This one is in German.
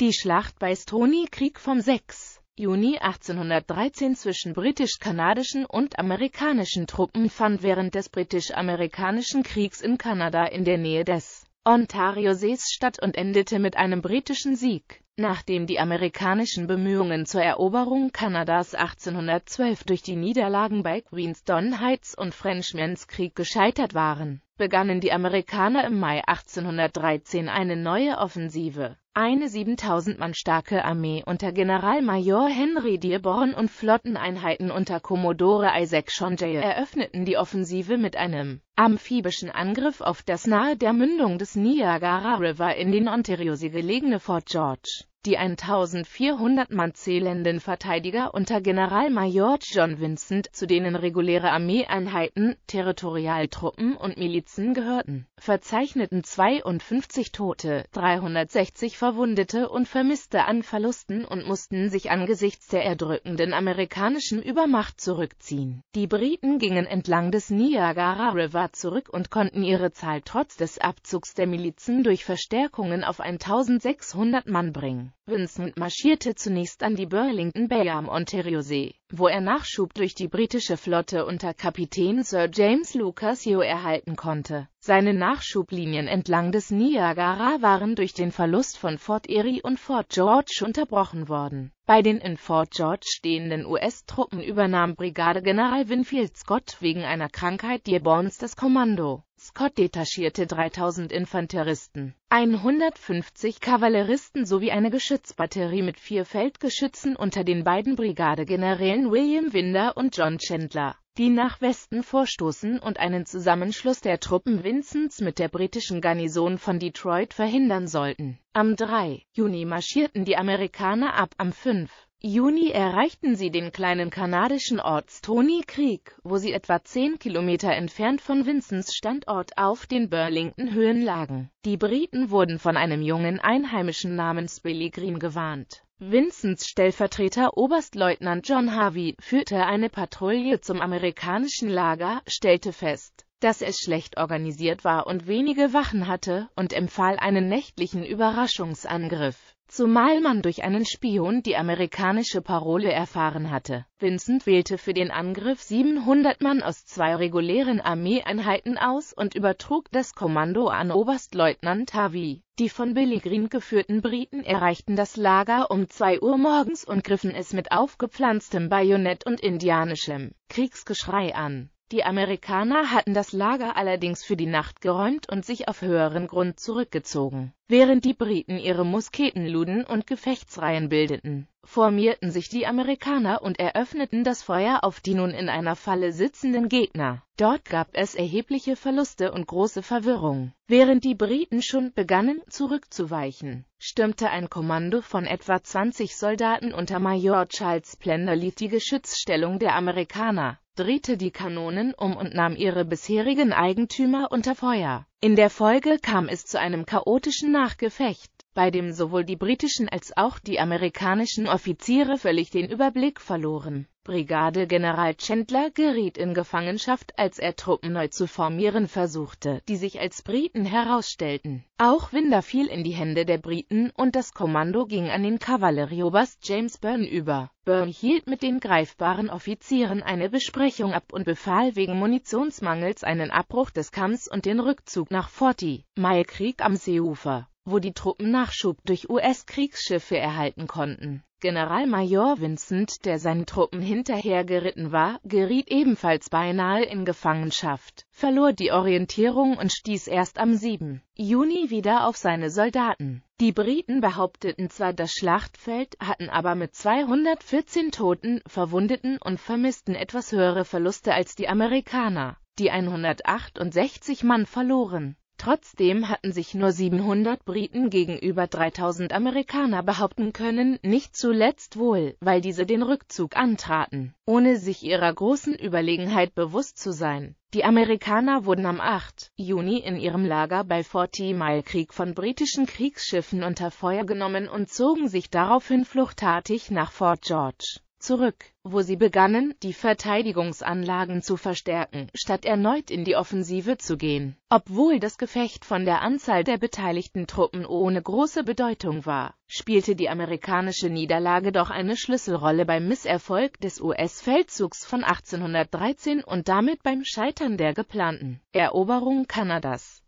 Die Schlacht bei Stony Krieg vom 6. Juni 1813 zwischen britisch-kanadischen und amerikanischen Truppen fand während des britisch-amerikanischen Kriegs in Kanada in der Nähe des Ontario-Sees statt und endete mit einem britischen Sieg. Nachdem die amerikanischen Bemühungen zur Eroberung Kanadas 1812 durch die Niederlagen bei Queenston Heights und Frenchmans Krieg gescheitert waren begannen die Amerikaner im Mai 1813 eine neue Offensive. Eine 7000 Mann starke Armee unter Generalmajor Henry Dearborn und Flotteneinheiten unter Kommodore Isaac Shonjay eröffneten die Offensive mit einem amphibischen Angriff auf das nahe der Mündung des Niagara River in den Ontario Ontariosee gelegene Fort George die 1400 Mann zählenden Verteidiger unter Generalmajor John Vincent, zu denen reguläre Armeeeinheiten, Territorialtruppen und Milizen gehörten, verzeichneten 52 Tote, 360 Verwundete und Vermisste an Verlusten und mussten sich angesichts der erdrückenden amerikanischen Übermacht zurückziehen. Die Briten gingen entlang des Niagara River zurück und konnten ihre Zahl trotz des Abzugs der Milizen durch Verstärkungen auf 1600 Mann bringen. Vincent marschierte zunächst an die Burlington Bay am Ontariosee, wo er Nachschub durch die britische Flotte unter Kapitän Sir James Lucas Lucasio erhalten konnte. Seine Nachschublinien entlang des Niagara waren durch den Verlust von Fort Erie und Fort George unterbrochen worden. Bei den in Fort George stehenden US-Truppen übernahm Brigadegeneral Winfield Scott wegen einer Krankheit Dearborns das Kommando Scott detachierte 3000 Infanteristen, 150 Kavalleristen sowie eine Geschützbatterie mit vier Feldgeschützen unter den beiden Brigadegenerälen William Winder und John Chandler, die nach Westen vorstoßen und einen Zusammenschluss der Truppen Vincents mit der britischen Garnison von Detroit verhindern sollten. Am 3. Juni marschierten die Amerikaner ab, am 5. Juni erreichten sie den kleinen kanadischen Ort Stony Creek, wo sie etwa 10 Kilometer entfernt von Vincents Standort auf den Burlington Höhen lagen. Die Briten wurden von einem jungen Einheimischen namens Billy Green gewarnt. Vincents Stellvertreter Oberstleutnant John Harvey führte eine Patrouille zum amerikanischen Lager, stellte fest, dass es schlecht organisiert war und wenige Wachen hatte, und empfahl einen nächtlichen Überraschungsangriff, zumal man durch einen Spion die amerikanische Parole erfahren hatte. Vincent wählte für den Angriff 700 Mann aus zwei regulären Armeeeinheiten aus und übertrug das Kommando an Oberstleutnant Harvey. Die von Billy Green geführten Briten erreichten das Lager um 2 Uhr morgens und griffen es mit aufgepflanztem Bajonett und indianischem Kriegsgeschrei an die Amerikaner hatten das Lager allerdings für die Nacht geräumt und sich auf höheren Grund zurückgezogen Während die Briten ihre Musketen luden und Gefechtsreihen bildeten, formierten sich die Amerikaner und eröffneten das Feuer auf die nun in einer Falle sitzenden Gegner. Dort gab es erhebliche Verluste und große Verwirrung. Während die Briten schon begannen, zurückzuweichen, stürmte ein Kommando von etwa 20 Soldaten unter Major Charles Plenderleath die Geschützstellung der Amerikaner, drehte die Kanonen um und nahm ihre bisherigen Eigentümer unter Feuer. In der Folge kam es zu einem chaotischen Nachgefecht, bei dem sowohl die britischen als auch die amerikanischen Offiziere völlig den Überblick verloren Brigadegeneral Chandler geriet in Gefangenschaft, als er Truppen neu zu formieren versuchte, die sich als Briten herausstellten. Auch Winder fiel in die Hände der Briten und das Kommando ging an den Kavallerieoberst James Byrne über. Byrne hielt mit den greifbaren Offizieren eine Besprechung ab und befahl wegen Munitionsmangels einen Abbruch des Kampfs und den Rückzug nach Forty Mile Creek am Seeufer wo die Truppen Nachschub durch US-Kriegsschiffe erhalten konnten. Generalmajor Vincent, der seinen Truppen hinterhergeritten war, geriet ebenfalls beinahe in Gefangenschaft, verlor die Orientierung und stieß erst am 7. Juni wieder auf seine Soldaten. Die Briten behaupteten zwar das Schlachtfeld, hatten aber mit 214 Toten, Verwundeten und Vermissten etwas höhere Verluste als die Amerikaner, die 168 Mann verloren. Trotzdem hatten sich nur 700 Briten gegenüber 3000 Amerikaner behaupten können, nicht zuletzt wohl, weil diese den Rückzug antraten, ohne sich ihrer großen Überlegenheit bewusst zu sein. Die Amerikaner wurden am 8. Juni in ihrem Lager bei Forty Mile Krieg von britischen Kriegsschiffen unter Feuer genommen und zogen sich daraufhin fluchtartig nach Fort George zurück, wo sie begannen, die Verteidigungsanlagen zu verstärken, statt erneut in die Offensive zu gehen. Obwohl das Gefecht von der Anzahl der beteiligten Truppen ohne große Bedeutung war, spielte die amerikanische Niederlage doch eine Schlüsselrolle beim Misserfolg des US-Feldzugs von 1813 und damit beim Scheitern der geplanten Eroberung Kanadas.